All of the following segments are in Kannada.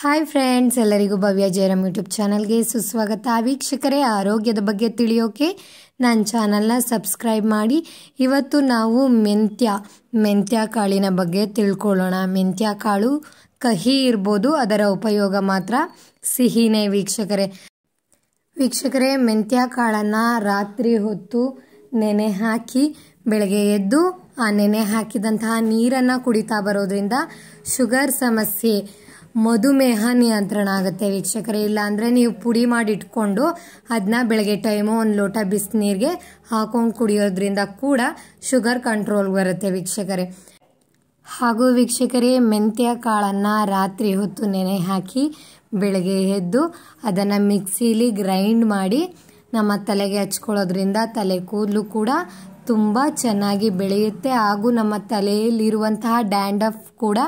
ಹಾಯ್ ಫ್ರೆಂಡ್ಸ್ ಎಲ್ಲರಿಗೂ ಭವ್ಯ ಜಯರಾಮ್ ಯೂಟ್ಯೂಬ್ ಚಾನಲ್ಗೆ ಸುಸ್ವಾಗತ ವೀಕ್ಷಕರೇ ಆರೋಗ್ಯದ ಬಗ್ಗೆ ತಿಳಿಯೋಕೆ ನನ್ನ ಚಾನಲ್ನ ಸಬ್ಸ್ಕ್ರೈಬ್ ಮಾಡಿ ಇವತ್ತು ನಾವು ಮೆಂತ್ಯ ಮೆಂತ್ಯ ಕಾಳಿನ ಬಗ್ಗೆ ತಿಳ್ಕೊಳ್ಳೋಣ ಮೆಂತ್ಯ ಕಾಳು ಕಹಿ ಇರ್ಬೋದು ಅದರ ಉಪಯೋಗ ಮಾತ್ರ ಸಿಹಿನೇ ವೀಕ್ಷಕರೇ ವೀಕ್ಷಕರೇ ಮೆಂತ್ಯ ಕಾಳನ್ನು ರಾತ್ರಿ ಹೊತ್ತು ನೆನೆ ಹಾಕಿ ಬೆಳಗ್ಗೆ ಎದ್ದು ಆ ನೆನೆ ಹಾಕಿದಂತಹ ನೀರನ್ನು ಕುಡಿತಾ ಬರೋದ್ರಿಂದ ಶುಗರ್ ಸಮಸ್ಯೆ ಮಧುಮೇಹ ನಿಯಂತ್ರಣ ಆಗುತ್ತೆ ವೀಕ್ಷಕರೇ ಇಲ್ಲಾಂದರೆ ನೀವು ಪುಡಿ ಮಾಡಿ ಇಟ್ಕೊಂಡು ಅದನ್ನ ಬೆಳಗ್ಗೆ ಟೈಮು ಒಂದು ಲೋಟ ಬಿಸಿನೀರಿಗೆ ಹಾಕೊಂಡು ಕುಡಿಯೋದ್ರಿಂದ ಕೂಡ ಶುಗರ್ ಕಂಟ್ರೋಲ್ ಬರುತ್ತೆ ವೀಕ್ಷಕರೇ ಹಾಗೂ ವೀಕ್ಷಕರೇ ಮೆಂತ್ಯ ಕಾಳನ್ನು ರಾತ್ರಿ ಹೊತ್ತು ನೆನೆ ಹಾಕಿ ಬೆಳಗ್ಗೆ ಎದ್ದು ಅದನ್ನು ಮಿಕ್ಸಿಲಿ ಗ್ರೈಂಡ್ ಮಾಡಿ ನಮ್ಮ ತಲೆಗೆ ಹಚ್ಕೊಳ್ಳೋದ್ರಿಂದ ತಲೆ ಕೂದಲು ಕೂಡ ತುಂಬ ಚೆನ್ನಾಗಿ ಬೆಳೆಯುತ್ತೆ ಹಾಗೂ ನಮ್ಮ ತಲೆಯಲ್ಲಿರುವಂತಹ ಡ್ಯಾಂಡಫ್ ಕೂಡ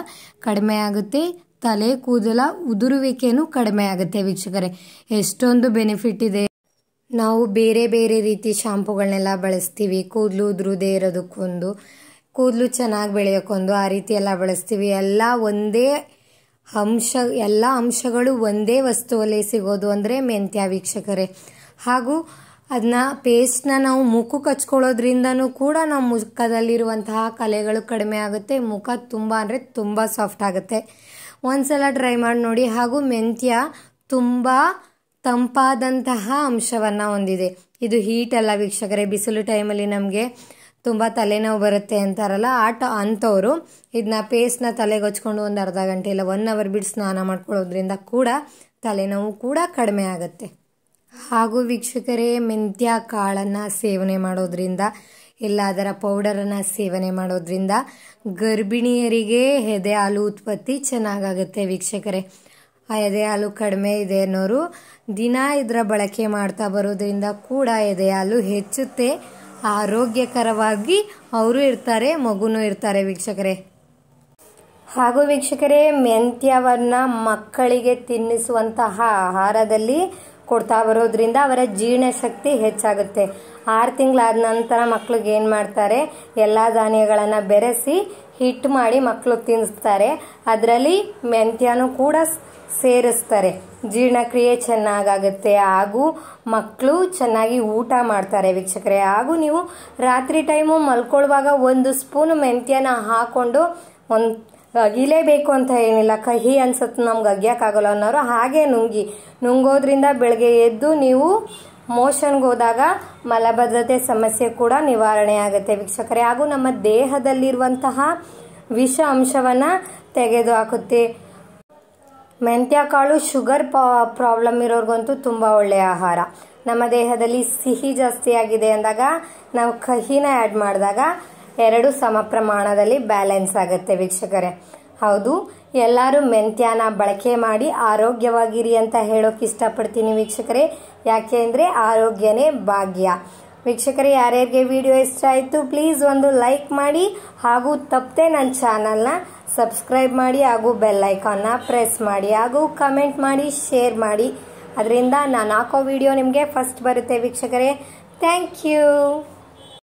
ಕಡಿಮೆ ಆಗುತ್ತೆ ತಲೆ ಕೂದಲ ಉದುರುವಿಕೆಯೂ ಕಡಿಮೆ ಆಗುತ್ತೆ ವೀಕ್ಷಕರೇ ಎಷ್ಟೊಂದು ಬೆನಿಫಿಟ್ ಇದೆ ನಾವು ಬೇರೆ ಬೇರೆ ರೀತಿ ಶಾಂಪುಗಳನ್ನೆಲ್ಲ ಬಳಸ್ತೀವಿ ಕೂದಲು ಉದುರುದೇ ಇರೋದಕ್ಕೊಂದು ಕೂದಲು ಚೆನ್ನಾಗಿ ಬೆಳೆಯೋಕ್ಕೊಂದು ಆ ರೀತಿ ಎಲ್ಲ ಬಳಸ್ತೀವಿ ಎಲ್ಲ ಒಂದೇ ಅಂಶ ಎಲ್ಲ ಅಂಶಗಳು ಒಂದೇ ವಸ್ತುವಲ್ಲಿ ಸಿಗೋದು ಅಂದರೆ ಮೆಂತ್ಯ ವೀಕ್ಷಕರೇ ಹಾಗೂ ಅದನ್ನ ಪೇಸ್ಟ್ನ ನಾವು ಮುಖ ಕಚ್ಕೊಳ್ಳೋದ್ರಿಂದನೂ ಕೂಡ ನಮ್ಮ ಮುಖದಲ್ಲಿರುವಂತಹ ಕಲೆಗಳು ಕಡಿಮೆ ಆಗುತ್ತೆ ಮುಖ ತುಂಬ ಅಂದರೆ ತುಂಬ ಸಾಫ್ಟ್ ಆಗುತ್ತೆ ಒಂದ್ಸಲ ಟ್ರೈ ಮಾಡಿ ನೋಡಿ ಹಾಗೂ ಮೆಂತ್ಯ ತುಂಬ ತಂಪಾದಂತಹ ಅಂಶವನ್ನು ಹೊಂದಿದೆ ಇದು ಹೀಟ್ ಅಲ್ಲ ವೀಕ್ಷಕರೇ ಬಿಸಿಲು ಟೈಮಲ್ಲಿ ನಮಗೆ ತುಂಬ ತಲೆನೋವು ಬರುತ್ತೆ ಅಂತಾರಲ್ಲ ಆಟ ಅಂಥವ್ರು ಇದನ್ನ ಪೇಸ್ಟ್ನ ತಲೆಗೆ ಹಚ್ಕೊಂಡು ಒಂದು ಅರ್ಧ ಗಂಟೆ ಇಲ್ಲ ಒನ್ ಅವರ್ ಬಿಟ್ಟು ಸ್ನಾನ ಮಾಡ್ಕೊಳ್ಳೋದ್ರಿಂದ ಕೂಡ ತಲೆನೋವು ಕೂಡ ಕಡಿಮೆ ಆಗುತ್ತೆ ಹಾಗೂ ವೀಕ್ಷಕರೇ ಮೆಂತ್ಯ ಕಾಳನ್ನು ಸೇವನೆ ಮಾಡೋದ್ರಿಂದ ಇಲ್ಲ ಅದರ ಪೌಡರನ್ನು ಸೇವನೆ ಮಾಡೋದ್ರಿಂದ ಗರ್ಭಿಣಿಯರಿಗೆ ಎದೆ ಹಾಲು ಉತ್ಪತ್ತಿ ಚೆನ್ನಾಗಾಗುತ್ತೆ ವೀಕ್ಷಕರೇ ಆ ಎದೆ ಹಾಲು ಕಡಿಮೆ ಇದೆ ಅನ್ನೋರು ದಿನ ಇದರ ಬಳಕೆ ಮಾಡ್ತಾ ಬರೋದ್ರಿಂದ ಕೂಡ ಎದೆ ಹಾಲು ಹೆಚ್ಚುತ್ತೆ ಆರೋಗ್ಯಕರವಾಗಿ ಅವರು ಇರ್ತಾರೆ ಮಗುನೂ ಇರ್ತಾರೆ ವೀಕ್ಷಕರೇ ಹಾಗೂ ವೀಕ್ಷಕರೇ ಮೆಂತ್ಯವನ್ನು ಮಕ್ಕಳಿಗೆ ತಿನ್ನಿಸುವಂತಹ ಆಹಾರದಲ್ಲಿ ಕೊಡ್ತಾ ಬರೋದ್ರಿಂದ ಅವರ ಜೀರ್ಣಶಕ್ತಿ ಹೆಚ್ಚಾಗುತ್ತೆ ಆರು ತಿಂಗಳಾದ ನಂತರ ಮಕ್ಳಿಗೆ ಏನು ಮಾಡ್ತಾರೆ ಎಲ್ಲ ಧಾನ್ಯಗಳನ್ನು ಬೆರೆಸಿ ಹಿಟ್ಟು ಮಾಡಿ ಮಕ್ಕಳು ತಿನ್ನಿಸ್ತಾರೆ ಅದರಲ್ಲಿ ಮೆಂತ್ಯನೂ ಕೂಡ ಸೇರಿಸ್ತಾರೆ ಜೀರ್ಣಕ್ರಿಯೆ ಚೆನ್ನಾಗುತ್ತೆ ಹಾಗೂ ಮಕ್ಕಳು ಚೆನ್ನಾಗಿ ಊಟ ಮಾಡ್ತಾರೆ ವೀಕ್ಷಕರೇ ಹಾಗೂ ನೀವು ರಾತ್ರಿ ಟೈಮು ಮಲ್ಕೊಳ್ಳುವಾಗ ಒಂದು ಸ್ಪೂನ್ ಮೆಂತ್ಯನ ಹಾಕ್ಕೊಂಡು ಒಂದು ಅಗಿಲೇಬೇಕು ಅಂತ ಏನಿಲ್ಲ ಕಹಿ ಅನ್ಸುತ್ತೆ ನಮ್ಗೆ ಅಗಿಯೋಕ್ಕಾಗಲ್ಲ ಅನ್ನೋರು ಹಾಗೆ ನುಂಗಿ ನುಂಗೋದ್ರಿಂದ ಬೆಳಗ್ಗೆ ಎದ್ದು ನೀವು ಮೋಷನ್ಗೆ ಹೋದಾಗ ಮಲಬದ್ಧತೆ ಸಮಸ್ಯೆ ಕೂಡ ನಿವಾರಣೆ ಆಗುತ್ತೆ ವೀಕ್ಷಕರೇ ಹಾಗೂ ನಮ್ಮ ದೇಹದಲ್ಲಿರುವಂತಹ ವಿಷ ಅಂಶವನ್ನು ತೆಗೆದುಹಾಕುತ್ತೆ ಮೆಂತ್ಯ ಕಾಳು ಶುಗರ್ ಪ್ರಾಬ್ಲಮ್ ಇರೋರ್ಗಂತೂ ತುಂಬ ಒಳ್ಳೆಯ ಆಹಾರ ನಮ್ಮ ದೇಹದಲ್ಲಿ ಸಿಹಿ ಜಾಸ್ತಿ ಆಗಿದೆ ಅಂದಾಗ ನಾವು ಕಹಿನ ಆ್ಯಡ್ ಮಾಡಿದಾಗ ಎರಡು ಸಮ ಪ್ರಮಾಣದಲ್ಲಿ ಬ್ಯಾಲೆನ್ಸ್ ಆಗುತ್ತೆ ವೀಕ್ಷಕರೇ ಹೌದು ಎಲ್ಲರೂ ಮೆಂತ್ಯಾನ ಬಳಕೆ ಮಾಡಿ ಆರೋಗ್ಯವಾಗಿರಿ ಅಂತ ಹೇಳೋಕೆ ಇಷ್ಟಪಡ್ತೀನಿ ವೀಕ್ಷಕರೇ ಯಾಕೆ ಅಂದರೆ ಆರೋಗ್ಯನೇ ಭಾಗ್ಯ ವೀಕ್ಷಕರೇ ಯಾರ್ಯಾರಿಗೆ ವಿಡಿಯೋ ಇಷ್ಟ ಆಯಿತು ಪ್ಲೀಸ್ ಒಂದು ಲೈಕ್ ಮಾಡಿ ಹಾಗೂ ತಪ್ಪದೆ ನನ್ನ ಚಾನಲ್ನ ಸಬ್ಸ್ಕ್ರೈಬ್ ಮಾಡಿ ಹಾಗೂ ಬೆಲ್ ಐಕಾನ್ನ ಪ್ರೆಸ್ ಮಾಡಿ ಹಾಗೂ ಕಮೆಂಟ್ ಮಾಡಿ ಶೇರ್ ಮಾಡಿ ಅದರಿಂದ ನಾನು ಹಾಕೋ ವಿಡಿಯೋ ನಿಮಗೆ ಫಸ್ಟ್ ಬರುತ್ತೆ ವೀಕ್ಷಕರೇ ಥ್ಯಾಂಕ್ ಯು